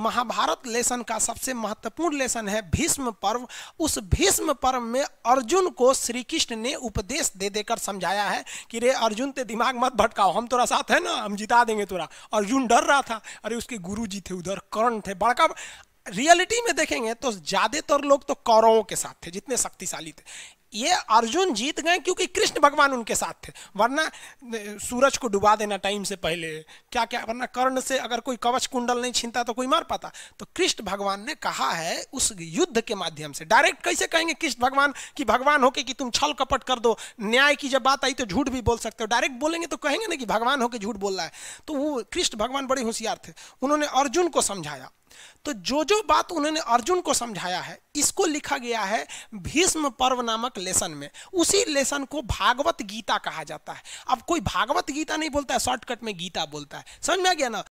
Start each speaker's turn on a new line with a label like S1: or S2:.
S1: Mahabharat lesson का सबसे महत्वपूर्ण लेसन है भीष्म पर्व उस भीष्म पर्व में अर्जुन को श्री कृष्ण ने उपदेश दे देकर समझाया है कि रे अर्जुन ते दिमाग मत भटकाओ हम तोरा साथ है ना हम जिता देंगे तोरा अर्जुन डर रहा था अरे उसके गुरु जी थे उधर कर्ण थे बड़का रियलिटी में देखेंगे तो ज्यादातर लोग तो कौरवों के साथ थे जितने शक्तिशाली थे ये अर्जुन जीत गए क्योंकि कृष्ण भगवान उनके साथ थे वरना सूरज को डुबा देना टाइम से पहले क्या क्या वरना कर्ण से अगर कोई कवच कुंडल नहीं छीनता तो कोई मर पाता तो कृष्ण भगवान ने कहा है उस युद्ध के माध्यम से डायरेक्ट कैसे कहेंगे कृष्ण भगवान कि भगवान होके कि तुम छल कपट कर दो न्याय की जब बात आई तो झूठ भी बोल सकते हो डायरेक्ट बोलेंगे तो कहेंगे ना कि भगवान होके झूठ बोल रहा है तो वो कृष्ण भगवान बड़े होशियार थे उन्होंने अर्जुन को समझाया तो जो जो बात उन्होंने अर्जुन को समझाया है इसको लिखा गया है भीष्म पर्व नामक लेसन में उसी लेसन को भागवत गीता कहा जाता है अब कोई भागवत गीता नहीं बोलता है शॉर्टकट में गीता बोलता है समझ में आ गया ना